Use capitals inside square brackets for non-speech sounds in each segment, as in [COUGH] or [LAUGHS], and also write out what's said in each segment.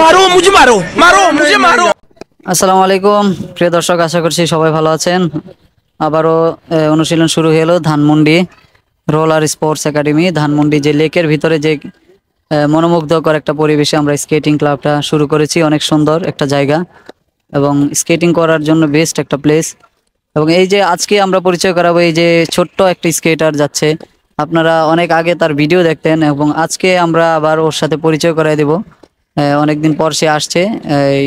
মারো মুঝে মারো মারো মুঝে মারো আসসালামু আলাইকুম প্রিয় দর্শক আশা করছি সবাই ভালো আছেন আবারও অনুশীলন শুরু হলো Dhanmondi roller sports academy Dhanmondi যে লেকের ভিতরে যে মনোমুগ্ধকর একটা পরিবেশে আমরা স্কেটিং ক্লাবটা শুরু করেছি অনেক সুন্দর একটা জায়গা এবং স্কেটিং করার জন্য বেস্ট একটা প্লেস এবং এই যে আজকে আমরা পরিচয় করাবো এই যে ছোট্ট একটা স্কেটার যাচ্ছে আপনারা অনেক আগে তার ভিডিও দেখতেন এবং আজকে আমরা আবার ওর সাথে পরিচয় করাই দেবো অনেকদিন পর সে আসছে এই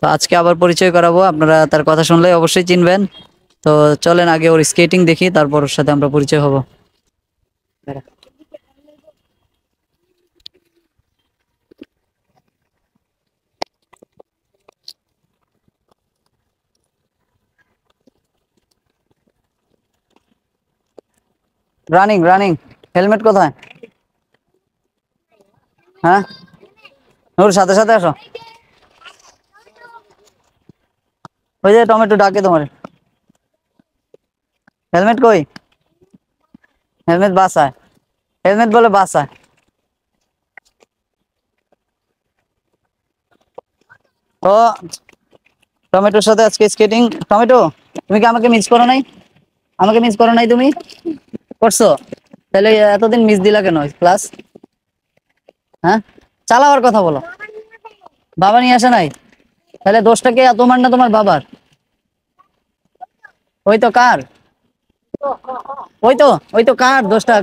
তো আজকে আবার পরিচয় করাবো আপনারা তার কথা শুনলে অবশ্যই চিনবেন তো চলেন আগে ওর স্কেটিং দেখি তারপর ওর সাথে আমরা পরিচয় হব রানিং রানিং হেলমেট কোথায় হ্যাঁ ওর সাথে সাথে আসো ওই যে টমেটো ডাকে তোমার হেলমেট কই হেলমেট বাসায় হেলমেট বলে বাসায় তো টমেটোর সাথে আজকে স্কেটিং টমেটো তুমি কি আমাকে মিস করো নাই আমাকে মিস করো নাই তুমি করছো তাহলে এতদিন মিস দিলা কেন ক্লাস হ্যাঁ চালাবার কথা বলো বাবা নিয়ে আসে নাই তাহলে দোষটা কে তোমার না তোমার বাবার ওই তো কার ওই তো ওই তো কার দোষটা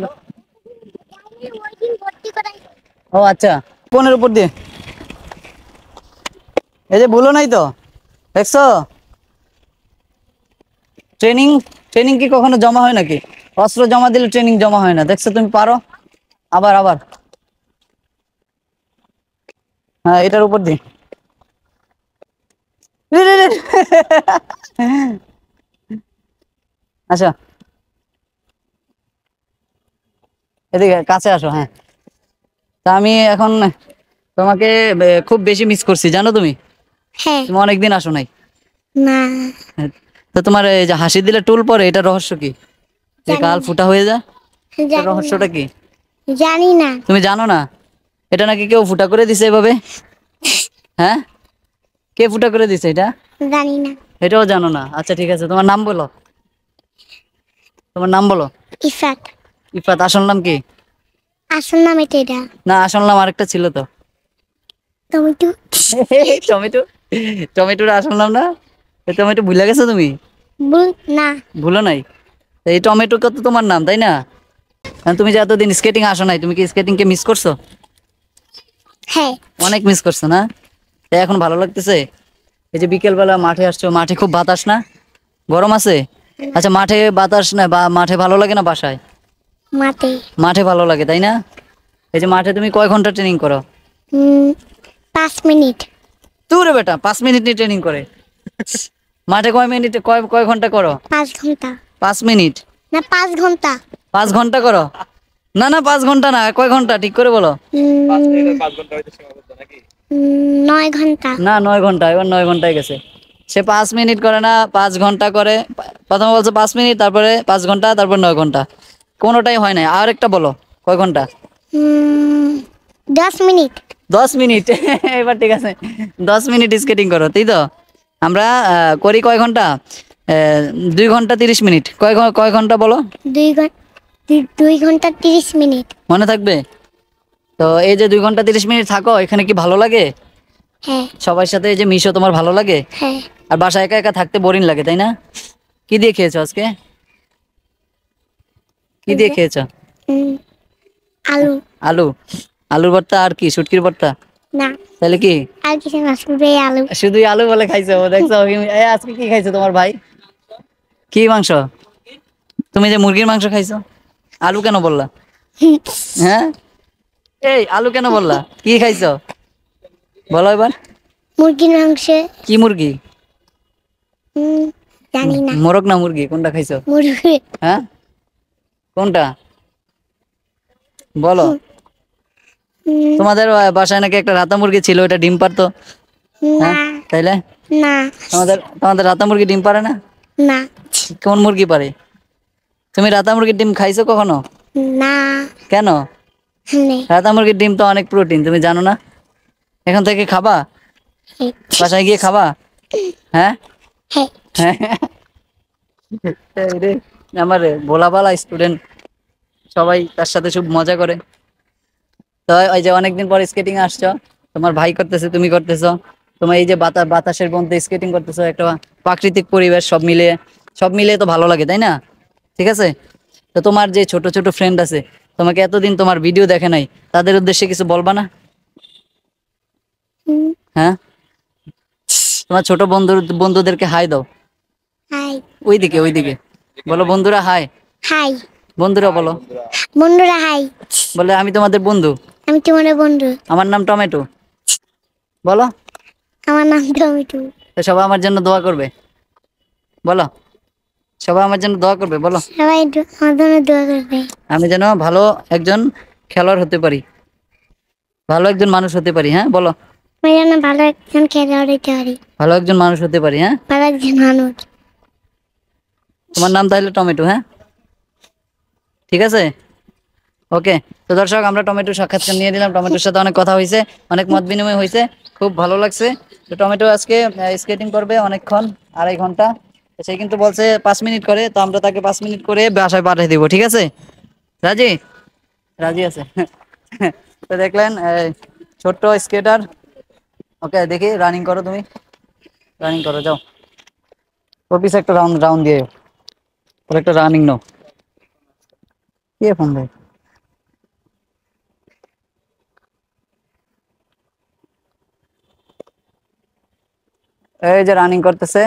ও আচ্ছা ফোনের উপর দিয়ে এই যে ভুলো নাই তো দেখছো ট্রেনিং ট্রেনিং কি কখনো জমা হয় নাকি অস্ত্র জমা দিলে ট্রেনিং জমা হয় না দেখছো তুমি পারো আবার আবার হ্যাঁ এটার উপর দি আচ্ছা এদিকে কাছে আসো হ্যাঁ তা আমি এখন তোমাকে খুব বেশি মিস করছি জানো তুমি হ্যাঁ। তুমি অনেকদিন আসো নাই তো তোমার এই যে হাসি দিলে টুল পরে এটা রহস্য কি যে ফুটা হয়ে যায় রহস্যটা কি জানি না তুমি জানো না এটা নাকি কেউ ফুটা করে দিছে এভাবে হ্যাঁ কে ফুটা করে দিছে এটা জানি না এটাও জানো না আচ্ছা ঠিক আছে তোমার নাম বলো তোমার নাম বলো ইফাত ইফাত আসল নাম কি আসল নাম এটা এটা না আসল নাম আরেকটা ছিল তো টমেটো [LAUGHS] টমেটো টমেটোর আসল নাম না এই টমেটো ভুলে গেছো তুমি ভুল না ভুলো নাই এই টমেটো কত তোমার নাম তাই না তুমি যে এতদিন স্কেটিং আসো নাই তুমি কি স্কেটিং কে মিস করছো হ্যাঁ। অনেক মিস করছো না এখন ভালো লাগতেছে এই যে বিকেলবেলা মাঠে আসছো মাঠে খুব বাতাস না গরম আছে আচ্ছা মাঠে বাতাস না বা মাঠে ভালো লাগে না বাসায় মাঠে মাঠে ভালো লাগে তাই না এই যে মাঠে তুমি কয় ঘন্টা ট্রেনিং করো পাঁচ মিনিট বেটা পাঁচ মিনিট নিয়ে ট্রেনিং করে মাঠে কয় মিনিট কয় কয় ঘন্টা করো পাঁচ ঘন্টা পাঁচ মিনিট না পাঁচ ঘন্টা পাঁচ ঘন্টা করো না না পাঁচ ঘন্টা না কয় ঘন্টা ঠিক করে বলো না নয় ঘন্টা এবার নয় ঘন্টায় গেছে সে পাঁচ মিনিট করে না পাঁচ ঘন্টা করে প্রথমে বলছে পাঁচ মিনিট তারপরে পাঁচ ঘন্টা তারপর নয় ঘন্টা কোনোটাই হয় না আর একটা বলো কয় ঘন্টা দশ মিনিট দশ মিনিট [LAUGHS] এবার ঠিক আছে দশ মিনিট স্কেটিং করো তাই তো আমরা করি কয় ঘন্টা দুই ঘন্টা তিরিশ মিনিট কয় কয় ঘন্টা বলো দুই ঘন্টা দুই ঘন্টা তিরিশ মিনিট মনে থাকবে তো এই যে দুই ঘন্টা তিরিশ মিনিট থাকো এখানে কি ভালো লাগে হ্যাঁ। সবার সাথে যে মিশো তোমার ভালো লাগে হ্যাঁ। আর একা একা থাকতে বোরিং লাগে তাই না কি দিয়ে খেয়েছো আজকে কি দিয়ে খেয়েছো আলু আলু আলুর ভর্তা আর কি শুটকির ভর্তা তাহলে কি শুধু আলু বলে খাইছো দেখছো আজকে কি খাইছো তোমার ভাই কি মাংস তুমি যে মুরগির মাংস খাইছো আলু কেন বললা হ্যাঁ এই আলু কেন বললা কি খাইছো বলো এবার মুরগি মাংস কি মুরগি জানি না মোরগ না মুরগি কোনটা খাইছ মুরগি হ্যাঁ কোনটা বলো তোমাদের বাসায় নাকি একটা রাতা মুরগি ছিল ওটা ডিম পারতো হ্যাঁ? তাইলে না তোমাদের তোমাদের রাতা মুরগি ডিম পারে না না কোন মুরগি পারে তুমি রাতা মুরগির ডিম খাইছো কখনো না কেন রাতা মুরগির ডিম তো অনেক প্রোটিন তুমি জানো না এখন থেকে খাবা বাসায় গিয়ে খাবা হ্যাঁ আমার ভোলা ভালা স্টুডেন্ট সবাই তার সাথে খুব মজা করে তো ওই যে অনেকদিন পর স্কেটিং আসছো তোমার ভাই করতেছে তুমি করতেছো তোমার এই যে বাতাস বাতাসের বন্ধে স্কেটিং করতেছো একটা প্রাকৃতিক পরিবেশ সব মিলে সব মিলে তো ভালো লাগে তাই না ঠিক আছে তো তোমার যে ছোট ছোট ফ্রেন্ড আছে তোমাকে এতদিন তোমার ভিডিও দেখে নাই তাদের উদ্দেশ্যে কিছু বলবা না হ্যাঁ তোমার ছোট বন্ধু বন্ধুদেরকে হাই দাও হাই ওইদিকে ওইদিকে বলো বন্ধুরা হাই হাই বন্ধুরা বলো বন্ধুরা হাই বলে আমি তোমাদের বন্ধু আমি তোমাদের বন্ধু আমার নাম টমেটো বলো আমার নাম টমেটো সবাই আমার জন্য দোয়া করবে বলো সবাই আমার জন্য দোয়া করবে বলো সবাই আমার জন্য দোয়া করবে আমি যেন ভালো একজন খেলোয়াড় হতে পারি ভালো একজন মানুষ হতে পারি হ্যাঁ বলো আমি যেন ভালো একজন খেলোয়াড় হতে পারি ভালো একজন মানুষ হতে পারি হ্যাঁ ভালো একজন মানুষ তোমার নাম তাহলে টমেটো হ্যাঁ ঠিক আছে ওকে তো দর্শক আমরা টমেটো সাক্ষাৎকার নিয়ে নিলাম টমেটোর সাথে অনেক কথা হয়েছে অনেক মত বিনিময় হয়েছে খুব ভালো লাগছে তো টমেটো আজকে স্কেটিং করবে অনেকক্ষণ আড়াই ঘন্টা সে কিন্তু বলছে পাঁচ মিনিট করে তো আমরা তাকে পাঁচ মিনিট করে বাসায় পাঠিয়ে দিব ঠিক আছে রাজি রাজি আছে [LAUGHS] তো দেখলেন ছোট্ট স্কেটার ওকে দেখি রানিং করো তুমি রানিং করো যাও অফিস একটা রাউন্ড রাউন্ড দিয়ে ওর একটা রানিং নাও কে ফোন দেয় এই যে রানিং করতেছে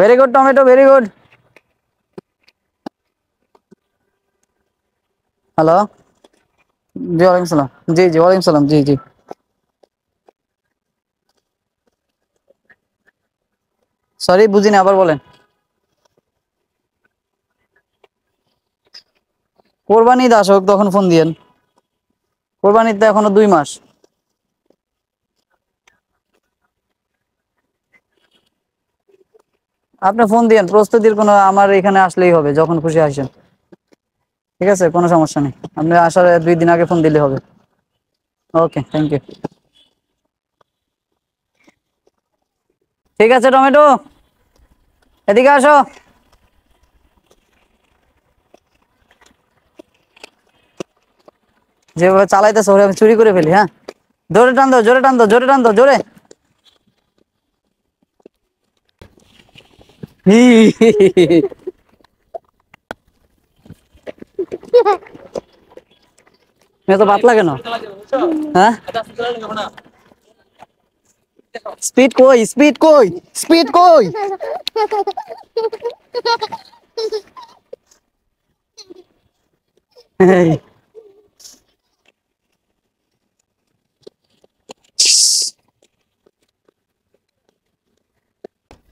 very good tomato very good hello জি ওয়ালাইকুম সালাম জি জি ওয়ালাইকুম সালাম জি জি সরি বুঝিনি আবার বলেন কোরবানি দাস হোক তখন ফোন দিয়েন কোরবানিতে এখনো দুই মাস আপনি ফোন দিয়েন প্রস্তুতির কোনো আমার এখানে আসলেই হবে যখন খুশি আসেন ঠিক আছে কোনো সমস্যা নেই আপনি আসার দুই দিন আগে ফোন দিলে হবে ওকে থ্যাংক ইউ ঠিক আছে টমেটো এদিকে আসো যেভাবে চালাইতেছো আমি চুরি করে ফেলি হ্যাঁ জোরে টান দো জোরে টান দো জোরে টান দো জোরে मैं तो पतला क्या हाँ? स्पीड कोई स्पीड कोई स्पीड कोई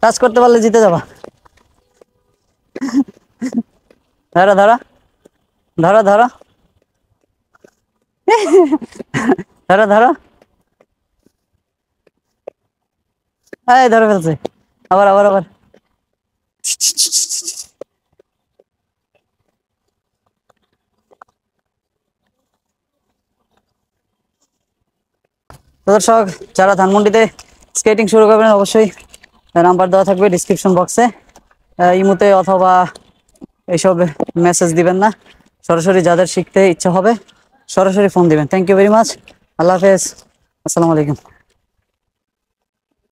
टच करते जीते जावा ধরো ধরো ধরো ধরো ধরো ধরো এই ধরে ফেলছে আবার আবার আবার দর্শক যারা ধানমন্ডিতে স্কেটিং শুরু করবেন অবশ্যই নাম্বার দেওয়া থাকবে ডিসক্রিপশন বক্সে ইমুতে অথবা এইসব মেসেজ দিবেন না সরাসরি যাদের শিখতে ইচ্ছা হবে সরাসরি ফোন দিবেন থ্যাংক ইউ ভেরি মাচ আল্লাহ হাফেজ আসসালামু আলাইকুম